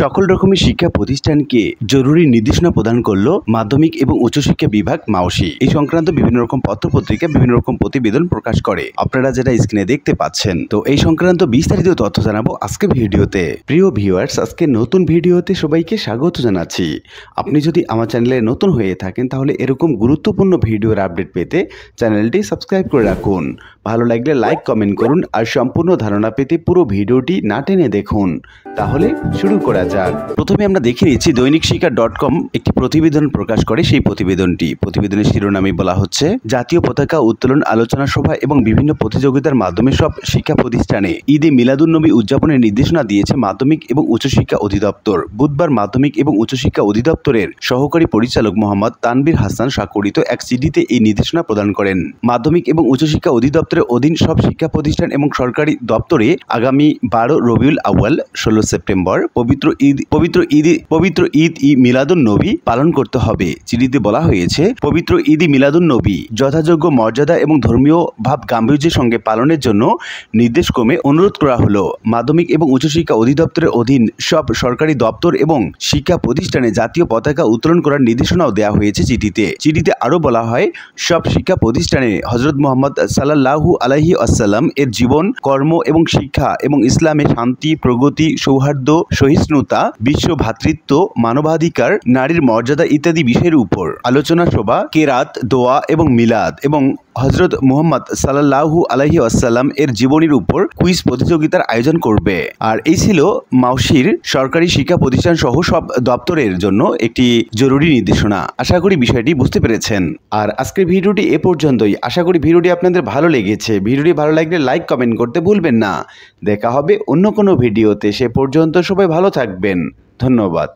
সকল রকমের শিক্ষা প্রতিষ্ঠানকে জরুরি নির্দেশনা প্রদান করলো মাধ্যমিক এবং উচ্চশিক্ষা বিভাগ মাওসি এই সংক্রান্ত বিভিন্ন রকম পত্রপত্রিকা বিভিন্ন রকম প্রতিবেদন প্রকাশ করে আপনারা যেটা স্ক্রিনে দেখতে পাচ্ছেন তো এই সংক্রান্ত বিস্তারিত তথ্য জানাবো আজকে ভিডিওতে প্রিয় ভিউয়ার্স আজকে নতুন ভিডিওতে সবাইকে স্বাগত জানাচ্ছি আপনি যদি আমার চ্যানেলে নতুন হয়ে থাকেন তাহলে এরকম গুরুত্বপূর্ণ ভিডিওর আপডেট পেতে চ্যানেলটি সাবস্ক্রাইব করে রাখুন ভালো লাগলে লাইক কমেন্ট করুন আর সম্পূর্ণ ধারণা পেতে পুরো ভিডিওটি না টেনে দেখুন তাহলে শুরু করে করা যাক প্রথমে আমরা দেখে নিচ্ছি দৈনিক শিকার ডট কম একটি প্রতিবেদন প্রকাশ করে সেই প্রতিবেদনটি প্রতিবেদনের শিরোনামে বলা হচ্ছে জাতীয় পতাকা উত্তোলন আলোচনা সভা এবং বিভিন্ন প্রতিযোগিতার মাধ্যমে সব শিক্ষা প্রতিষ্ঠানে ঈদে মিলাদুন্নবী উদযাপনের নির্দেশনা দিয়েছে মাধ্যমিক এবং উচ্চশিক্ষা অধিদপ্তর বুধবার মাধ্যমিক এবং উচ্চশিক্ষা অধিদপ্তরের সহকারী পরিচালক মোহাম্মদ তানবির হাসান স্বাক্ষরিত এক সিডিতে এই নির্দেশনা প্রদান করেন মাধ্যমিক এবং উচ্চশিক্ষা অধিদপ্তরের অধীন সব শিক্ষা প্রতিষ্ঠান এবং সরকারি দপ্তরে আগামী বারো রবিউল আউয়াল ষোলো সেপ্টেম্বর পবিত্র পবিত্র ঈদ পবিত্র ঈদ পবিত্র ঈদ ই মিলাদুন নবী পালন করতে হবে চিঠিতে বলা হয়েছে পবিত্র ঈদ ই মিলাদুন নবী যথাযোগ্য মর্যাদা এবং ধর্মীয় ভাব গাম্ভীর্যের সঙ্গে পালনের জন্য নির্দেশ ক্রমে অনুরোধ করা হলো মাধ্যমিক এবং উচ্চশিক্ষা অধিদপ্তরের অধীন সব সরকারি দপ্তর এবং শিক্ষা প্রতিষ্ঠানে জাতীয় পতাকা উত্তোলন করার নির্দেশনাও দেওয়া হয়েছে চিঠিতে চিঠিতে আরও বলা হয় সব শিক্ষা প্রতিষ্ঠানে হজরত মোহাম্মদ সাল্লাহু আলহি আসসালাম এর জীবন কর্ম এবং শিক্ষা এবং ইসলামে শান্তি প্রগতি সৌহার্দ্য সহিষ্ণু সহিষ্ণুতা বিশ্ব ভ্রাতৃত্ব মানবাধিকার নারীর মর্যাদা ইত্যাদি বিষয়ের উপর আলোচনা সভা কেরাত দোয়া এবং মিলাদ এবং হজরত মোহাম্মদ সাল্লাহু আলহি আসাল্লাম এর জীবনীর উপর কুইজ প্রতিযোগিতার আয়োজন করবে আর এই ছিল মাউসির সরকারি শিক্ষা প্রতিষ্ঠান সহ সব দপ্তরের জন্য একটি জরুরি নির্দেশনা আশা করি বিষয়টি বুঝতে পেরেছেন আর আজকের ভিডিওটি এ পর্যন্তই আশা করি ভিডিওটি আপনাদের ভালো লেগেছে ভিডিওটি ভালো লাগলে লাইক কমেন্ট করতে ভুলবেন না দেখা হবে অন্য কোনো ভিডিওতে সে পর্যন্ত সবাই ভালো থাকবে থাকবেন ধন্যবাদ